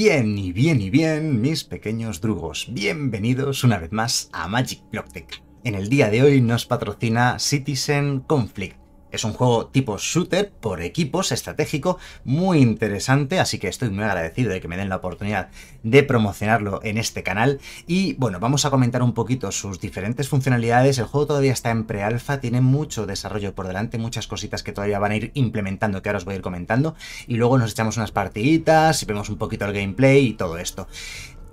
Bien y bien y bien, mis pequeños drugos, bienvenidos una vez más a Magic Block Tech. En el día de hoy nos patrocina Citizen Conflict, es un juego tipo shooter por equipos estratégico muy interesante, así que estoy muy agradecido de que me den la oportunidad de promocionarlo en este canal. Y bueno, vamos a comentar un poquito sus diferentes funcionalidades. El juego todavía está en pre-alfa, tiene mucho desarrollo por delante, muchas cositas que todavía van a ir implementando, que ahora os voy a ir comentando. Y luego nos echamos unas partiditas, vemos un poquito el gameplay y todo esto.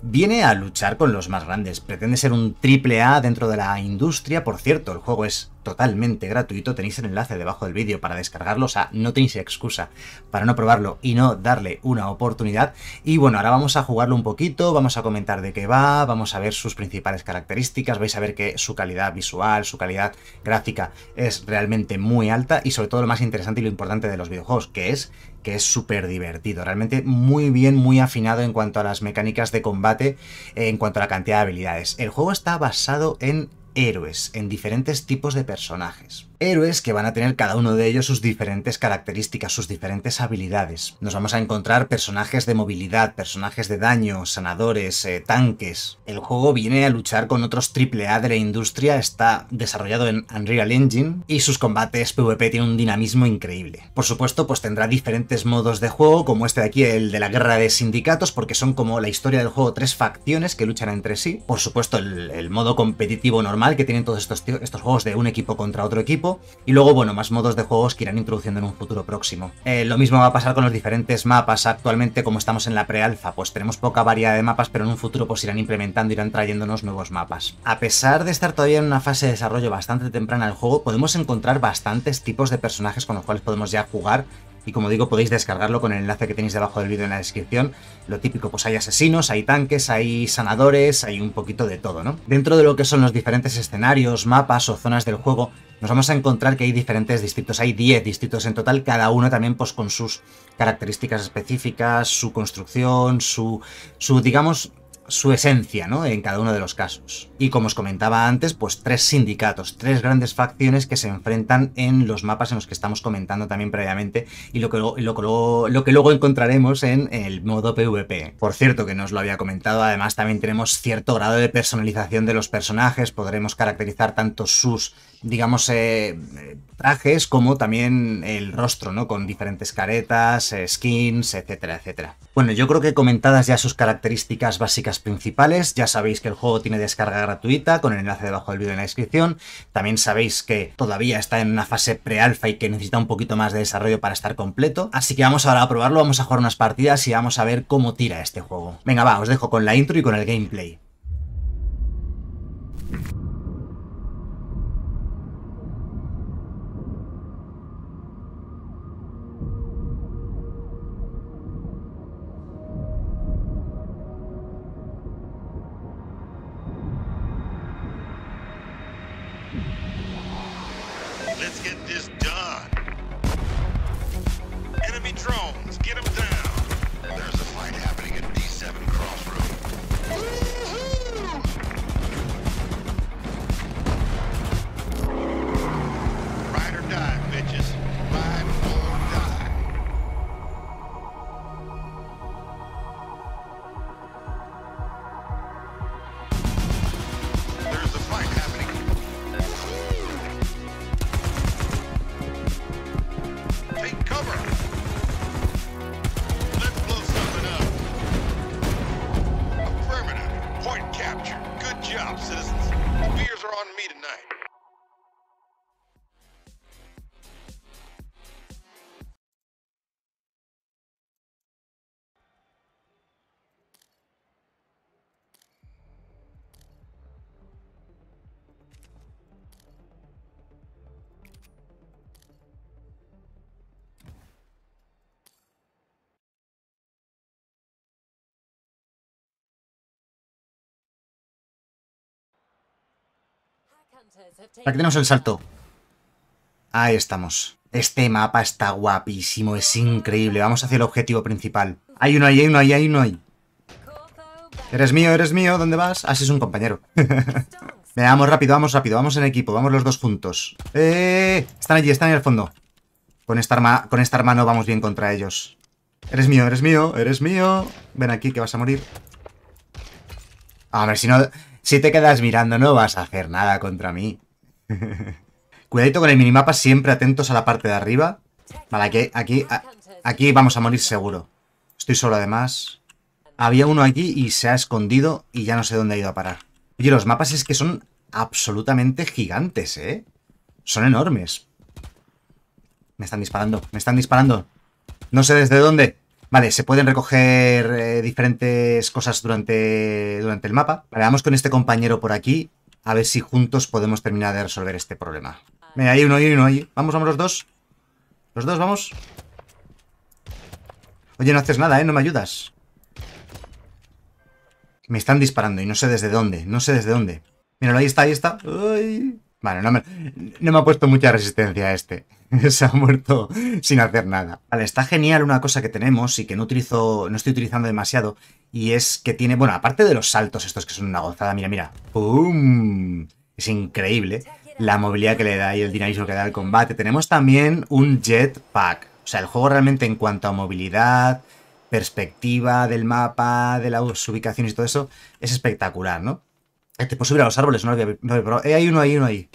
Viene a luchar con los más grandes, pretende ser un triple A dentro de la industria, por cierto, el juego es totalmente gratuito, tenéis el enlace debajo del vídeo para descargarlo, o sea, no tenéis excusa para no probarlo y no darle una oportunidad. Y bueno, ahora vamos a jugarlo un poquito, vamos a comentar de qué va, vamos a ver sus principales características, vais a ver que su calidad visual, su calidad gráfica es realmente muy alta y sobre todo lo más interesante y lo importante de los videojuegos, que es que es súper divertido. Realmente muy bien, muy afinado en cuanto a las mecánicas de combate, eh, en cuanto a la cantidad de habilidades. El juego está basado en héroes, en diferentes tipos de personajes héroes que van a tener cada uno de ellos sus diferentes características, sus diferentes habilidades. Nos vamos a encontrar personajes de movilidad, personajes de daño, sanadores, eh, tanques. El juego viene a luchar con otros AAA de la industria, está desarrollado en Unreal Engine y sus combates PvP tienen un dinamismo increíble. Por supuesto, pues tendrá diferentes modos de juego, como este de aquí, el de la guerra de sindicatos, porque son como la historia del juego, tres facciones que luchan entre sí. Por supuesto, el, el modo competitivo normal que tienen todos estos, estos juegos de un equipo contra otro equipo y luego, bueno, más modos de juegos que irán introduciendo en un futuro próximo. Eh, lo mismo va a pasar con los diferentes mapas. Actualmente, como estamos en la prealfa, pues tenemos poca variedad de mapas, pero en un futuro pues irán implementando, irán trayéndonos nuevos mapas. A pesar de estar todavía en una fase de desarrollo bastante temprana del juego, podemos encontrar bastantes tipos de personajes con los cuales podemos ya jugar y como digo, podéis descargarlo con el enlace que tenéis debajo del vídeo en la descripción. Lo típico, pues hay asesinos, hay tanques, hay sanadores, hay un poquito de todo, ¿no? Dentro de lo que son los diferentes escenarios, mapas o zonas del juego, nos vamos a encontrar que hay diferentes distritos, hay 10 distritos en total, cada uno también pues con sus características específicas, su construcción, su, su digamos, su esencia, ¿no? En cada uno de los casos. Y como os comentaba antes, pues tres sindicatos, tres grandes facciones que se enfrentan en los mapas en los que estamos comentando también previamente y lo que, que luego encontraremos en el modo PvP. Por cierto, que no os lo había comentado, además también tenemos cierto grado de personalización de los personajes, podremos caracterizar tanto sus digamos, eh, trajes como también el rostro, ¿no? Con diferentes caretas, eh, skins, etcétera, etcétera. Bueno, yo creo que comentadas ya sus características básicas principales, ya sabéis que el juego tiene descarga gratuita con el enlace debajo del vídeo en la descripción, también sabéis que todavía está en una fase pre-alfa y que necesita un poquito más de desarrollo para estar completo, así que vamos ahora a probarlo, vamos a jugar unas partidas y vamos a ver cómo tira este juego. Venga va, os dejo con la intro y con el gameplay. this done. Enemy drones, get them down. Aquí tenemos el salto. Ahí estamos. Este mapa está guapísimo, es increíble. Vamos hacia el objetivo principal. Hay uno ahí, hay uno ahí, hay uno ahí. Eres mío, eres mío, ¿dónde vas? Ah, sí, es un compañero. vamos rápido, vamos rápido, vamos en equipo, vamos los dos juntos. Eh, eh, eh, ¡Eh! Están allí, están en el fondo. Con esta, arma, con esta arma no vamos bien contra ellos. Eres mío, eres mío, eres mío. Ven aquí, que vas a morir. A ver si no... Si te quedas mirando no vas a hacer nada contra mí. Cuidadito con el minimapa, siempre atentos a la parte de arriba. Vale, aquí, aquí, aquí vamos a morir seguro. Estoy solo además. Había uno aquí y se ha escondido y ya no sé dónde ha ido a parar. Oye, los mapas es que son absolutamente gigantes, ¿eh? Son enormes. Me están disparando, me están disparando. No sé desde dónde. Vale, se pueden recoger eh, diferentes cosas durante, durante el mapa. Vale, vamos con este compañero por aquí, a ver si juntos podemos terminar de resolver este problema. Mira, hay uno, hay uno, ahí. Vamos, vamos los dos. Los dos, vamos. Oye, no haces nada, ¿eh? No me ayudas. Me están disparando y no sé desde dónde, no sé desde dónde. Míralo, ahí está, ahí está. Vale, no me, ha puesto mucha resistencia a este. Se ha muerto sin hacer nada. Vale, está genial una cosa que tenemos y que no utilizo, no estoy utilizando demasiado. Y es que tiene, bueno, aparte de los saltos estos que son una gozada, mira, mira. ¡Pum! Es increíble la movilidad que le da y el dinamismo que da al combate. Tenemos también un jetpack. O sea, el juego realmente en cuanto a movilidad, perspectiva del mapa, de las ubicaciones y todo eso, es espectacular, ¿no? te puedo subir a los árboles, no había, eh, hay uno ahí, uno ahí.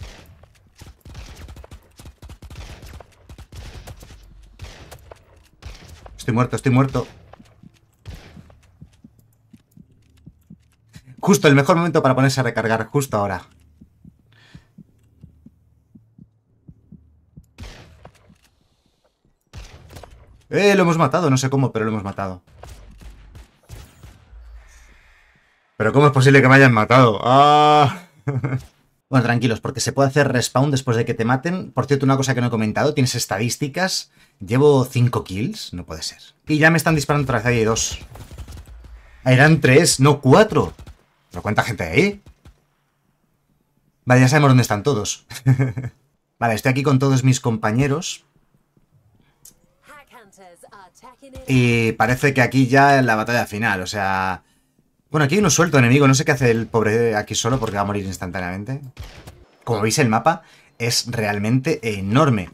Estoy muerto, estoy muerto. Justo el mejor momento para ponerse a recargar, justo ahora. Eh, lo hemos matado, no sé cómo, pero lo hemos matado. Pero ¿cómo es posible que me hayan matado? ¡Ah! bueno, tranquilos, porque se puede hacer respawn después de que te maten. Por cierto, una cosa que no he comentado, tienes estadísticas. Llevo 5 kills, no puede ser. Y ya me están disparando otra vez, ahí hay dos. Eran tres, no cuatro. ¿Pero cuánta gente hay ahí? Vale, ya sabemos dónde están todos. vale, estoy aquí con todos mis compañeros. Y parece que aquí ya es la batalla final, o sea... Bueno, aquí hay uno suelto enemigo. No sé qué hace el pobre aquí solo porque va a morir instantáneamente. Como veis, el mapa es realmente enorme.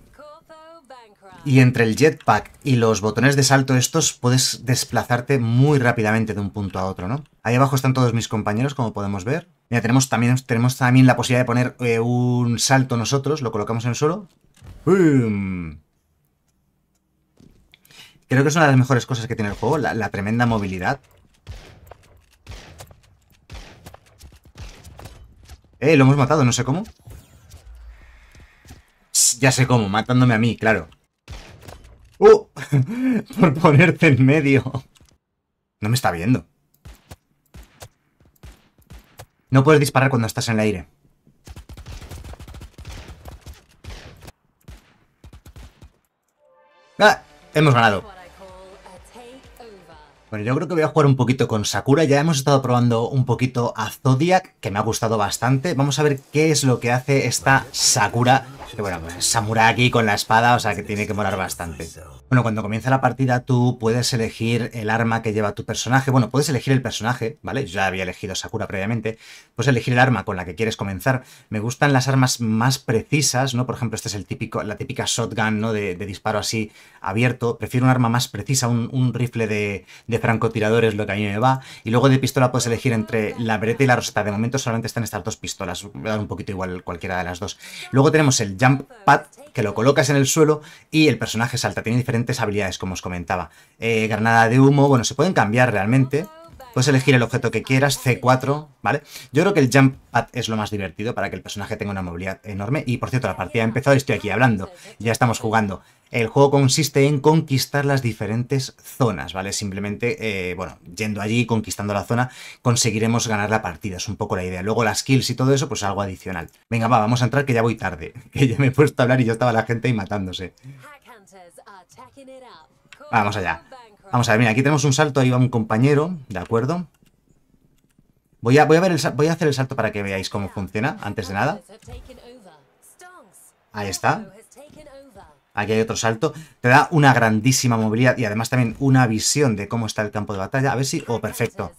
Y entre el jetpack y los botones de salto estos puedes desplazarte muy rápidamente de un punto a otro, ¿no? Ahí abajo están todos mis compañeros, como podemos ver. Mira, tenemos también, la posibilidad de poner eh, un salto nosotros, lo colocamos en el suelo. Creo que es una de las mejores cosas que tiene el juego, la tremenda movilidad. Eh, lo hemos matado, no sé cómo. Ya sé cómo, matándome a mí, claro. ¡Uh! Por ponerte en medio. No me está viendo. No puedes disparar cuando estás en el aire. ¡Ah! Hemos ganado yo creo que voy a jugar un poquito con Sakura. Ya hemos estado probando un poquito a Zodiac, que me ha gustado bastante. Vamos a ver qué es lo que hace esta Sakura que bueno, pues, Samurai aquí con la espada, o sea que tiene que morar bastante. Bueno, cuando comienza la partida tú puedes elegir el arma que lleva tu personaje. Bueno, puedes elegir el personaje, ¿vale? Yo ya había elegido Sakura previamente. Puedes elegir el arma con la que quieres comenzar. Me gustan las armas más precisas, ¿no? Por ejemplo, esta es la típica shotgun, ¿no? De, disparo así abierto. Prefiero un arma más precisa, un, rifle de, francotiradores, lo que a mí me va. Y luego de pistola puedes elegir entre la breta y la roseta. De momento solamente están estas dos pistolas. a da un poquito igual cualquiera de las dos. Luego tenemos el jump pad que lo colocas en el suelo y el personaje salta. Tiene diferentes habilidades, como os comentaba. Eh, granada de humo, bueno, se pueden cambiar realmente. Puedes elegir el objeto que quieras, C4, ¿vale? Yo creo que el jump pad es lo más divertido para que el personaje tenga una movilidad enorme. Y por cierto, la partida ha empezado y estoy aquí hablando. Ya estamos jugando. El juego consiste en conquistar las diferentes zonas, ¿vale? Simplemente, eh, bueno, yendo allí, conquistando la zona, conseguiremos ganar la partida, es un poco la idea. Luego las kills y todo eso, pues algo adicional. Venga, va, vamos a entrar que ya voy tarde, que ya me he puesto a hablar y ya estaba la gente ahí matándose. Vamos allá. Vamos a ver, mira, aquí tenemos un salto, ahí va un compañero, ¿de acuerdo? Voy a, ver voy a hacer el salto para que veáis cómo funciona, antes de nada. Ahí está aquí hay otro salto, te da una grandísima movilidad y además también una visión de cómo está el campo de batalla, a ver si, oh perfecto,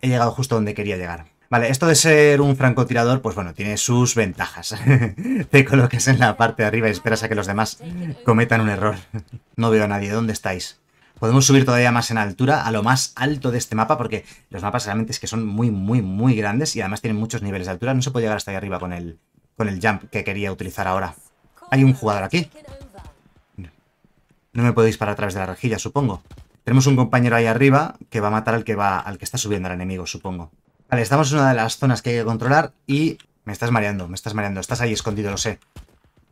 he llegado justo donde quería llegar. Vale, esto de ser un francotirador, pues bueno, tiene sus ventajas. te colocas en la parte de arriba y esperas a que los demás cometan un error. no veo a nadie, ¿dónde estáis? Podemos subir todavía más en altura, a lo más alto de este mapa, porque los mapas realmente es que son muy, muy, muy grandes y además tienen muchos niveles de altura. No se puede llegar hasta ahí arriba con el, con el jump que quería utilizar ahora. Hay un jugador aquí. No me puedo disparar a través de la rejilla, supongo. Tenemos un compañero ahí arriba que va a matar al que va, al que está subiendo al enemigo, supongo. Vale, estamos en una de las zonas que hay que controlar y... Me estás mareando, me estás mareando. Estás ahí escondido, lo sé.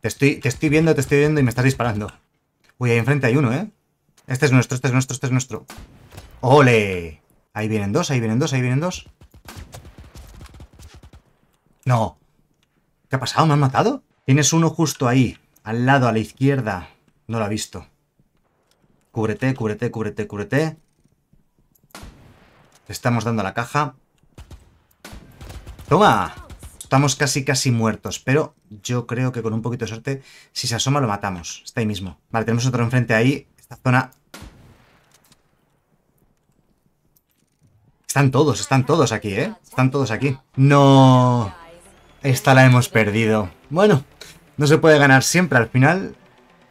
Te estoy, te estoy viendo, te estoy viendo y me estás disparando. Uy, ahí enfrente hay uno, ¿eh? Este es nuestro, este es nuestro, este es nuestro. ¡Ole! Ahí vienen dos, ahí vienen dos, ahí vienen dos. No. ¿Qué ha pasado? ¿Me han matado? Tienes uno justo ahí, al lado, a la izquierda. No lo ha visto. Cúbrete, cúbrete, cúbrete, cúbrete. estamos dando la caja. ¡Toma! Estamos casi, casi muertos, pero yo creo que con un poquito de suerte, si se asoma, lo matamos. Está ahí mismo. Vale, tenemos otro enfrente ahí. Esta zona... Están todos, están todos aquí, ¿eh? Están todos aquí. ¡No! Esta la hemos perdido. Bueno, no se puede ganar siempre. Al final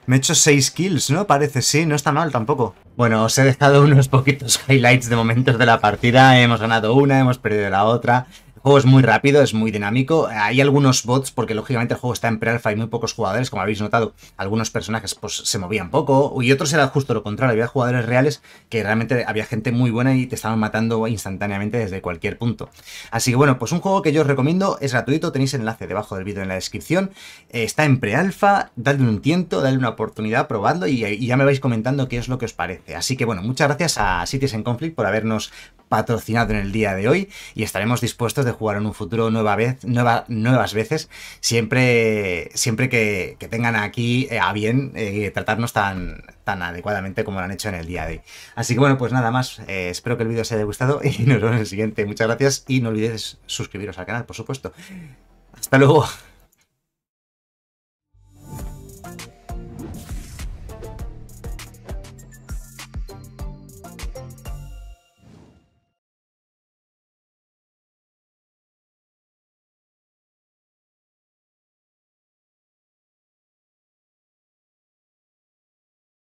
me he hecho 6 kills, ¿no? Parece, sí. No está mal tampoco. Bueno, os he dejado unos poquitos highlights de momentos de la partida. Hemos ganado una, hemos perdido la otra. El juego es muy rápido, es muy dinámico. Hay algunos bots, porque lógicamente el juego está en pre-alpha y muy pocos jugadores, como habéis notado. Algunos personajes pues, se movían poco, y otros era justo lo contrario. Había jugadores reales que realmente había gente muy buena y te estaban matando instantáneamente desde cualquier punto. Así que bueno, pues un juego que yo os recomiendo, es gratuito, tenéis el enlace debajo del vídeo en la descripción. Eh, está en pre-alpha, dadle un tiento, dadle una oportunidad, probadlo y, ya me vais comentando qué es lo que os parece. Así que bueno, muchas gracias a Cities in Conflict por habernos patrocinado en el día de hoy y estaremos dispuestos de jugar en un futuro nueva vez, nuevas veces, siempre, siempre que, tengan aquí eh, a bien eh, tratarnos tan, tan adecuadamente como lo han hecho en el día de hoy. Así que bueno, pues nada más, eh, espero que el vídeo os haya gustado y nos vemos en el siguiente. Muchas gracias y no olvidéis suscribiros al canal, por supuesto. Hasta luego.